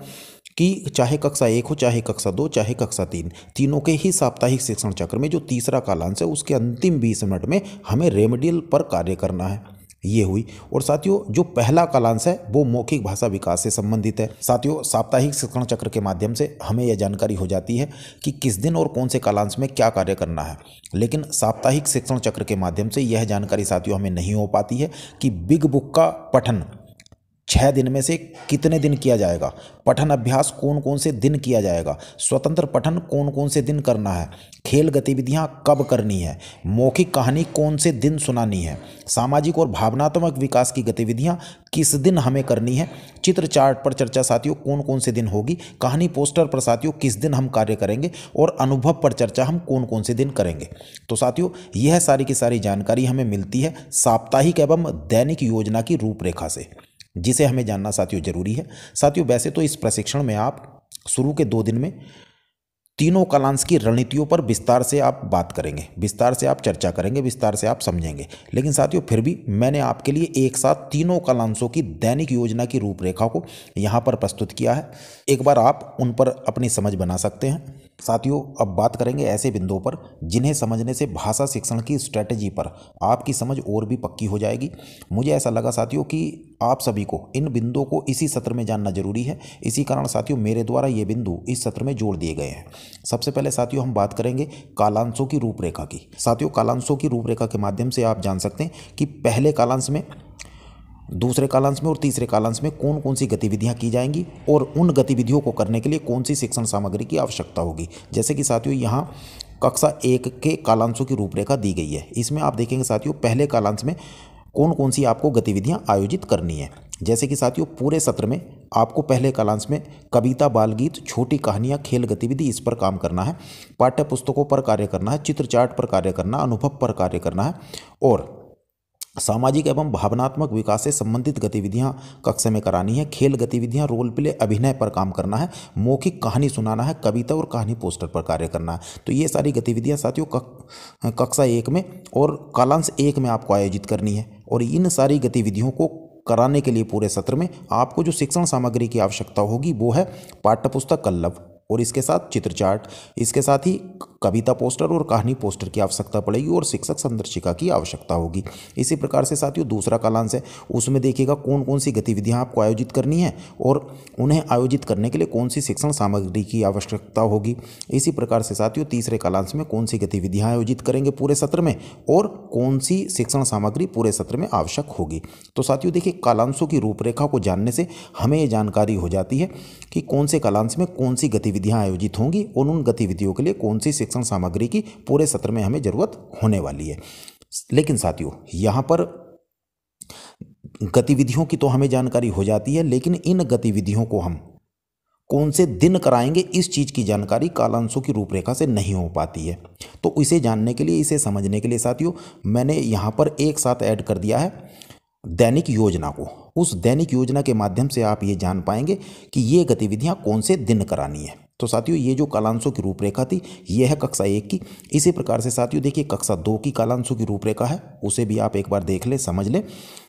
कि चाहे कक्षा एक हो चाहे कक्षा दो चाहे कक्षा तीन तीनों के ही साप्ताहिक शिक्षण चक्र में जो तीसरा कालांश है उसके अंतिम बीस मिनट में हमें रेमेडियल पर कार्य करना है ये हुई और साथियों जो पहला कालांश है वो मौखिक भाषा विकास से संबंधित है साथियों साप्ताहिक शिक्षण चक्र के माध्यम से हमें यह जानकारी हो जाती है कि किस दिन और कौन से कालांश में क्या कार्य करना है लेकिन साप्ताहिक शिक्षण चक्र के माध्यम से यह जानकारी साथियों हमें नहीं हो पाती है कि बिग बुक का पठन छः दिन में से कितने दिन किया जाएगा पठन अभ्यास कौन कौन से दिन किया जाएगा स्वतंत्र पठन कौन कौन से दिन करना है खेल गतिविधियाँ कब करनी है मौखिक कहानी कौन से दिन सुनानी है सामाजिक और भावनात्मक विकास की गतिविधियाँ किस दिन हमें करनी है चित्र चार्ट पर चर्चा साथियों कौन कौन से दिन होगी कहानी पोस्टर पर साथियों किस दिन हम कार्य करेंगे और अनुभव पर चर्चा हम कौन कौन से दिन करेंगे तो साथियों यह सारी की सारी जानकारी हमें मिलती है साप्ताहिक एवं दैनिक योजना की रूपरेखा से जिसे हमें जानना साथियों जरूरी है साथियों वैसे तो इस प्रशिक्षण में आप शुरू के दो दिन में तीनों कलांश की रणनीतियों पर विस्तार से आप बात करेंगे विस्तार से आप चर्चा करेंगे विस्तार से आप समझेंगे लेकिन साथियों फिर भी मैंने आपके लिए एक साथ तीनों कलांशों की दैनिक योजना की रूपरेखा को यहाँ पर प्रस्तुत किया है एक बार आप उन पर अपनी समझ बना सकते हैं साथियों अब बात करेंगे ऐसे बिंदुओं पर जिन्हें समझने से भाषा शिक्षण की स्ट्रैटेजी पर आपकी समझ और भी पक्की हो जाएगी मुझे ऐसा लगा साथियों कि आप सभी को इन बिंदुओं को इसी सत्र में जानना जरूरी है इसी कारण साथियों मेरे द्वारा ये बिंदु इस सत्र में जोड़ दिए गए हैं सबसे पहले साथियों हम बात करेंगे कालांशों की रूपरेखा की साथियों कालांशों की रूपरेखा के माध्यम से आप जान सकते हैं कि पहले कालांश में दूसरे कालांश में और तीसरे कालांश में कौन कौन सी गतिविधियां की जाएंगी और उन गतिविधियों को करने के लिए कौन सी शिक्षण सामग्री की आवश्यकता होगी जैसे कि साथियों यहाँ कक्षा एक के कालांशों की रूपरेखा दी गई है इसमें आप देखेंगे साथियों पहले कालांश में कौन कौन सी आपको गतिविधियाँ आयोजित करनी है जैसे कि साथियों पूरे सत्र में आपको पहले कालांश में कविता बाल गीत छोटी कहानियाँ खेल गतिविधि इस पर काम करना है पाठ्य पुस्तकों पर कार्य करना है चित्र चार्ट पर कार्य करना अनुभव पर कार्य करना है और सामाजिक एवं भावनात्मक विकास से संबंधित गतिविधियां कक्षा में करानी है खेल गतिविधियां रोल प्ले अभिनय पर काम करना है मौखिक कहानी सुनाना है कविता और कहानी पोस्टर पर कार्य करना है तो ये सारी गतिविधियां साथियों कक्षा एक में और कालांश एक में आपको आयोजित करनी है और इन सारी गतिविधियों को कराने के लिए पूरे सत्र में आपको जो शिक्षण सामग्री की आवश्यकता होगी वो है पाठ्यपुस्तक कल्लभ और इसके साथ चित्र चार्ट इसके साथ ही कविता पोस्टर और कहानी पोस्टर की आवश्यकता पड़ेगी और शिक्षक संदर्शिका की आवश्यकता होगी इसी प्रकार से साथियों दूसरा कालांश है उसमें देखिएगा कौन कौन सी गतिविधियाँ आपको आयोजित करनी है और उन्हें आयोजित करने के लिए कौन सी शिक्षण सामग्री की आवश्यकता होगी इसी प्रकार से साथियों तीसरे कालांश में कौन सी गतिविधियाँ आयोजित करेंगे पूरे सत्र में और कौन सी शिक्षण सामग्री पूरे सत्र में आवश्यक होगी तो साथियों देखिए कालांशों की रूपरेखा को जानने से हमें ये जानकारी हो जाती है कि कौन से कालांश में कौन सी गतिविधियाँ आयोजित होंगी और उन गतिविधियों के लिए कौन सी शिक्षण सामग्री की पूरे सत्र में हमें ज़रूरत होने वाली है लेकिन साथियों यहाँ पर गतिविधियों की तो हमें जानकारी हो जाती है लेकिन इन गतिविधियों को हम कौन से दिन कराएंगे इस चीज़ की जानकारी कालांशों की रूपरेखा से नहीं हो पाती है तो इसे जानने के लिए इसे समझने के लिए साथियों मैंने यहाँ पर एक साथ ऐड कर दिया है दैनिक योजना को उस दैनिक योजना के माध्यम से आप ये जान पाएंगे कि ये गतिविधियाँ कौन से दिन करानी है तो साथियों ये जो कालांशों की रूपरेखा थी ये है कक्षा एक की इसी प्रकार से साथियों देखिए कक्षा दो की कालांशों की रूपरेखा है उसे भी आप एक बार देख लें समझ लें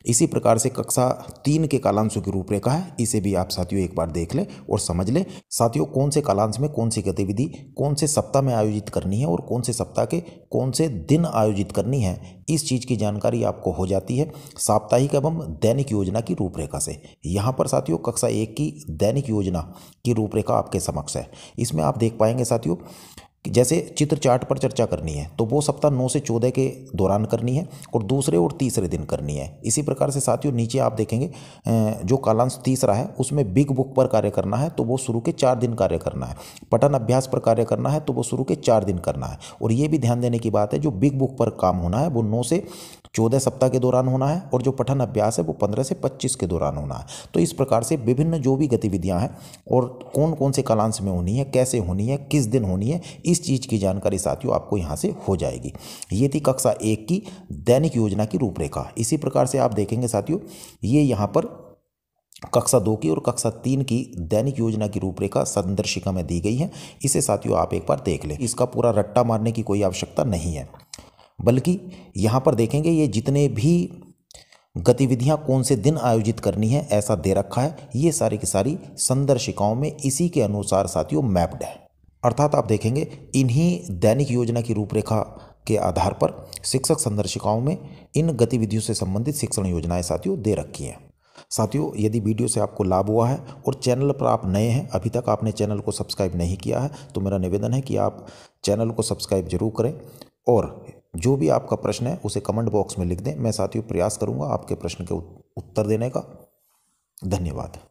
इसी प्रकार से कक्षा तीन के कालांशों की रूपरेखा है इसे भी आप साथियों एक बार देख लें और समझ लें साथियों कौन से कालांश में कौन सी गतिविधि कौन से सप्ताह में आयोजित करनी है और कौन से सप्ताह के कौन से दिन आयोजित करनी है इस चीज़ की जानकारी आपको हो जाती है साप्ताहिक एवं दैनिक योजना की रूपरेखा से यहाँ पर साथियों कक्षा एक की दैनिक योजना की रूपरेखा आपके समक्ष है इसमें आप देख पाएंगे साथियों जैसे चित्र चार्ट पर चर्चा करनी है तो वो सप्ताह नौ से चौदह के दौरान करनी है और दूसरे और तीसरे दिन करनी है इसी प्रकार से साथियों नीचे आप देखेंगे जो कालांश तीसरा है उसमें बिग बुक पर कार्य करना है तो वो शुरू के चार दिन कार्य करना है पठन अभ्यास पर कार्य करना है तो वो शुरू के चार दिन करना है और ये भी ध्यान देने की बात है जो बिग बुक पर काम होना है वो नौ से चौदह सप्ताह के दौरान होना है और जो पठन अभ्यास है वो पंद्रह से पच्चीस के दौरान होना है तो इस प्रकार से विभिन्न जो भी गतिविधियाँ हैं और कौन कौन से कालांश में होनी है कैसे होनी है किस दिन होनी है इस चीज़ की जानकारी साथियों आपको यहाँ से हो जाएगी ये थी कक्षा एक की दैनिक योजना की रूपरेखा इसी प्रकार से आप देखेंगे साथियों ये यहाँ पर कक्षा दो की और कक्षा तीन की दैनिक योजना की रूपरेखा संदर्शिका में दी गई है इसे साथियों आप एक बार देख लें इसका पूरा रट्टा मारने की कोई आवश्यकता नहीं है बल्कि यहाँ पर देखेंगे ये जितने भी गतिविधियाँ कौन से दिन आयोजित करनी है ऐसा दे रखा है ये सारी की सारी संदर्शिकाओं में इसी के अनुसार साथियों मैप्ड है अर्थात आप देखेंगे इन्हीं दैनिक योजना की रूपरेखा के आधार पर शिक्षक संदर्शिकाओं में इन गतिविधियों से संबंधित शिक्षण योजनाएं साथियों दे रखी हैं साथियों यदि वीडियो से आपको लाभ हुआ है और चैनल पर आप नए हैं अभी तक आपने चैनल को सब्सक्राइब नहीं किया है तो मेरा निवेदन है कि आप चैनल को सब्सक्राइब जरूर करें और जो भी आपका प्रश्न है उसे कमेंट बॉक्स में लिख दें मैं साथियों प्रयास करूँगा आपके प्रश्न के उत्तर देने का धन्यवाद